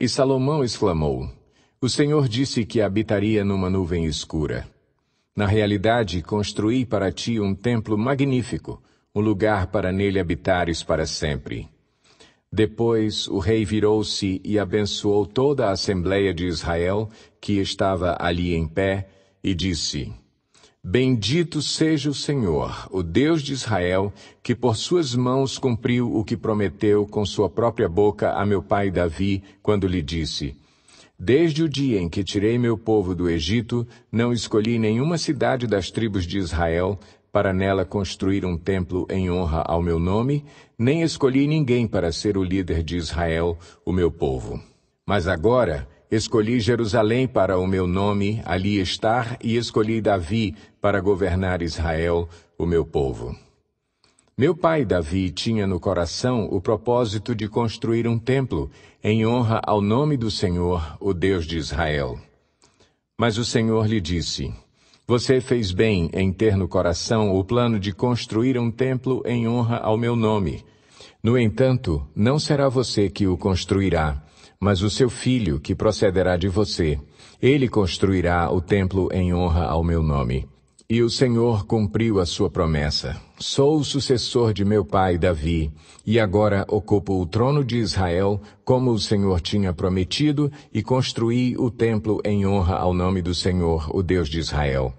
E Salomão exclamou: O Senhor disse que habitaria numa nuvem escura. Na realidade, construí para ti um templo magnífico, um lugar para nele habitares para sempre. Depois o rei virou-se e abençoou toda a assembleia de Israel, que estava ali em pé, e disse: Bendito seja o Senhor, o Deus de Israel, que por suas mãos cumpriu o que prometeu com sua própria boca a meu pai Davi, quando lhe disse: Desde o dia em que tirei meu povo do Egito, não escolhi nenhuma cidade das tribos de Israel para nela construir um templo em honra ao meu nome, nem escolhi ninguém para ser o líder de Israel, o meu povo. Mas agora, Escolhi Jerusalém para o meu nome ali estar, e escolhi Davi para governar Israel, o meu povo. Meu pai Davi tinha no coração o propósito de construir um templo em honra ao nome do Senhor, o Deus de Israel. Mas o Senhor lhe disse: Você fez bem em ter no coração o plano de construir um templo em honra ao meu nome. No entanto, não será você que o construirá mas o seu filho, que procederá de você. Ele construirá o templo em honra ao meu nome. E o Senhor cumpriu a sua promessa. Sou o sucessor de meu pai Davi, e agora ocupo o trono de Israel, como o Senhor tinha prometido, e construí o templo em honra ao nome do Senhor, o Deus de Israel.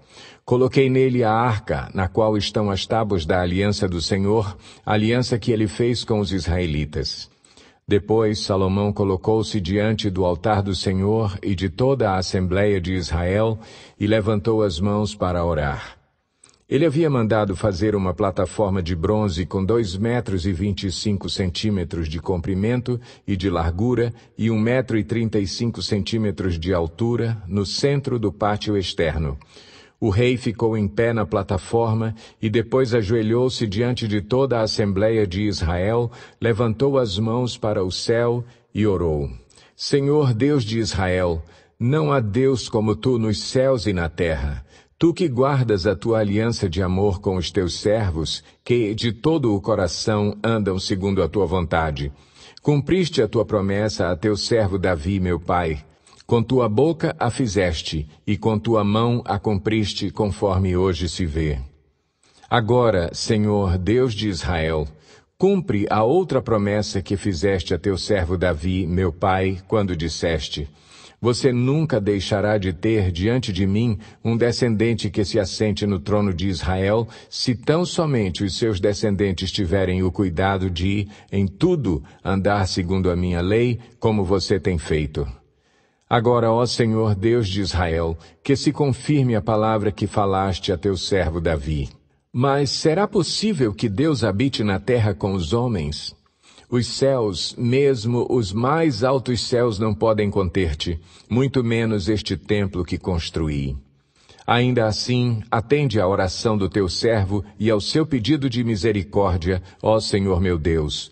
Coloquei nele a arca, na qual estão as tábuas da aliança do Senhor, aliança que ele fez com os israelitas. Depois Salomão colocou-se diante do altar do Senhor e de toda a Assembleia de Israel e levantou as mãos para orar. Ele havia mandado fazer uma plataforma de bronze com dois metros e vinte e cinco centímetros de comprimento e de largura e um metro e trinta e cinco centímetros de altura no centro do pátio externo. O rei ficou em pé na plataforma e depois ajoelhou-se diante de toda a Assembleia de Israel, levantou as mãos para o céu e orou. Senhor Deus de Israel, não há Deus como tu nos céus e na terra. Tu que guardas a tua aliança de amor com os teus servos, que de todo o coração andam segundo a tua vontade. Cumpriste a tua promessa a teu servo Davi, meu pai. Com tua boca a fizeste, e com tua mão a cumpriste, conforme hoje se vê. Agora, Senhor Deus de Israel, cumpre a outra promessa que fizeste a teu servo Davi, meu pai, quando disseste: Você nunca deixará de ter diante de mim um descendente que se assente no trono de Israel, se tão somente os seus descendentes tiverem o cuidado de, em tudo, andar segundo a minha lei, como você tem feito. Agora, ó Senhor Deus de Israel, que se confirme a palavra que falaste a teu servo Davi. Mas será possível que Deus habite na terra com os homens? Os céus, mesmo os mais altos céus, não podem conter-te, muito menos este templo que construí. Ainda assim, atende à oração do teu servo e ao seu pedido de misericórdia, ó Senhor meu Deus,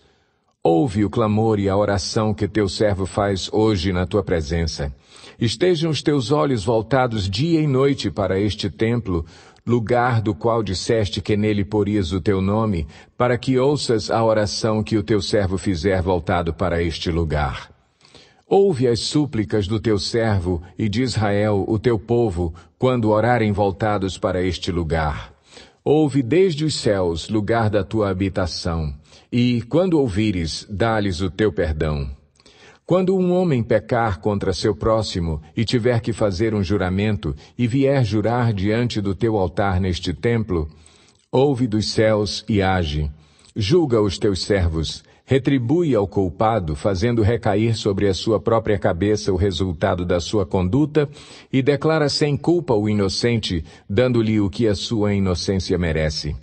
Ouve o clamor e a oração que teu servo faz hoje na tua presença. Estejam os teus olhos voltados dia e noite para este templo, lugar do qual disseste que nele porias o teu nome, para que ouças a oração que o teu servo fizer voltado para este lugar. Ouve as súplicas do teu servo e de Israel, o teu povo, quando orarem voltados para este lugar. Ouve desde os céus lugar da tua habitação, e, quando ouvires, dá-lhes o teu perdão. Quando um homem pecar contra seu próximo e tiver que fazer um juramento e vier jurar diante do teu altar neste templo, ouve dos céus e age. Julga os teus servos Retribui ao culpado, fazendo recair sobre a sua própria cabeça o resultado da sua conduta, e declara sem culpa o inocente, dando-lhe o que a sua inocência merece.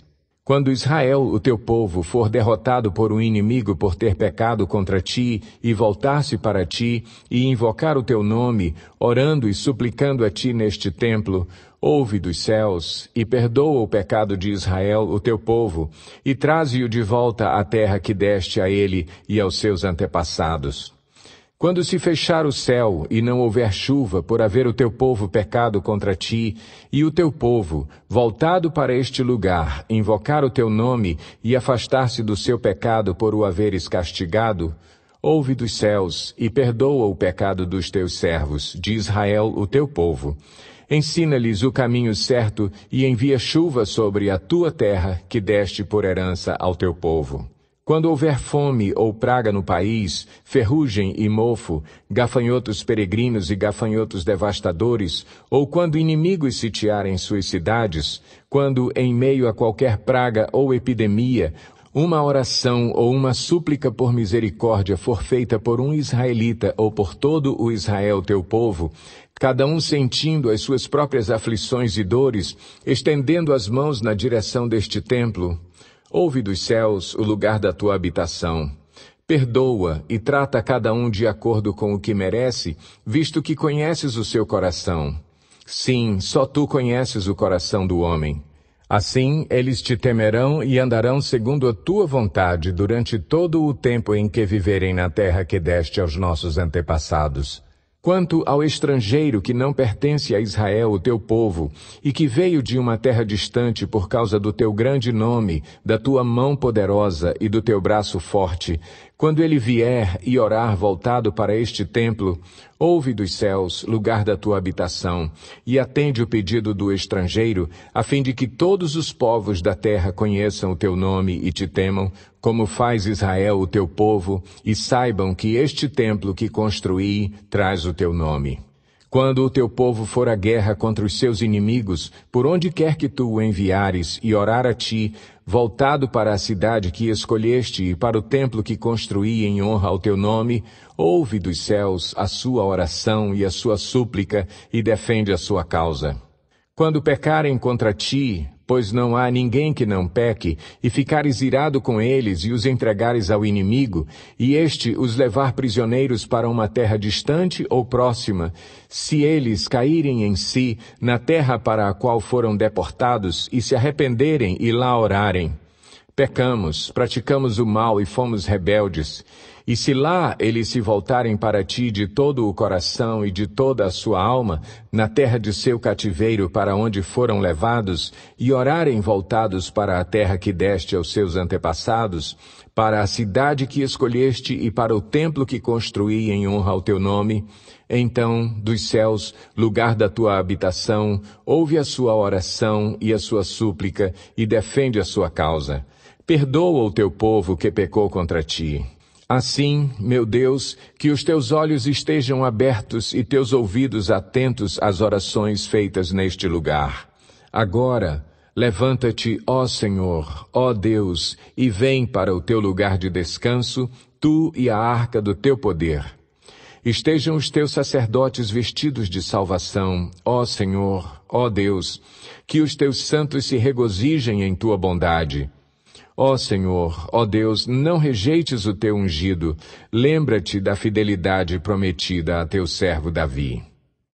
Quando Israel, o teu povo, for derrotado por um inimigo por ter pecado contra ti, e voltar-se para ti, e invocar o teu nome, orando e suplicando a ti neste templo, ouve dos céus, e perdoa o pecado de Israel, o teu povo, e traze-o de volta à terra que deste a ele e aos seus antepassados. Quando se fechar o céu e não houver chuva, por haver o teu povo pecado contra ti, e o teu povo, voltado para este lugar, invocar o teu nome e afastar-se do seu pecado por o haveres castigado, ouve dos céus e perdoa o pecado dos teus servos, de Israel, o teu povo. Ensina-lhes o caminho certo e envia chuva sobre a tua terra que deste por herança ao teu povo. Quando houver fome ou praga no país, ferrugem e mofo, gafanhotos peregrinos e gafanhotos devastadores, ou quando inimigos sitiarem suas cidades, quando em meio a qualquer praga ou epidemia, uma oração ou uma súplica por misericórdia for feita por um israelita ou por todo o Israel teu povo, cada um sentindo as suas próprias aflições e dores, estendendo as mãos na direção deste templo, Ouve dos céus o lugar da tua habitação. Perdoa e trata cada um de acordo com o que merece, visto que conheces o seu coração. Sim, só tu conheces o coração do homem. Assim eles te temerão e andarão segundo a tua vontade durante todo o tempo em que viverem na terra que deste aos nossos antepassados. Quanto ao estrangeiro que não pertence a Israel, o teu povo, e que veio de uma terra distante por causa do teu grande nome, da tua mão poderosa e do teu braço forte, quando ele vier e orar voltado para este templo, ouve dos céus, lugar da tua habitação, e atende o pedido do estrangeiro, a fim de que todos os povos da terra conheçam o teu nome e te temam, como faz Israel o teu povo, e saibam que este templo que construí traz o teu nome. Quando o teu povo for à guerra contra os seus inimigos, por onde quer que tu o enviares e orar a ti, voltado para a cidade que escolheste e para o templo que construí em honra ao teu nome, ouve dos céus a sua oração e a sua súplica e defende a sua causa. Quando pecarem contra ti, Pois não há ninguém que não peque, e ficares irado com eles e os entregares ao inimigo, e este os levar prisioneiros para uma terra distante ou próxima, se eles caírem em si na terra para a qual foram deportados e se arrependerem e lá orarem. Pecamos, praticamos o mal e fomos rebeldes. E se lá eles se voltarem para ti de todo o coração e de toda a sua alma, na terra de seu cativeiro para onde foram levados, e orarem voltados para a terra que deste aos seus antepassados, para a cidade que escolheste e para o templo que construí em honra ao teu nome, então, dos céus, lugar da tua habitação, ouve a sua oração e a sua súplica e defende a sua causa. Perdoa o teu povo que pecou contra ti Assim, meu Deus, que os teus olhos estejam abertos e teus ouvidos atentos às orações feitas neste lugar. Agora, levanta-te, ó Senhor, ó Deus, e vem para o teu lugar de descanso, tu e a arca do teu poder. Estejam os teus sacerdotes vestidos de salvação, ó Senhor, ó Deus, que os teus santos se regozijem em tua bondade. Ó Senhor, ó Deus, não rejeites o teu ungido, lembra-te da fidelidade prometida a teu servo Davi.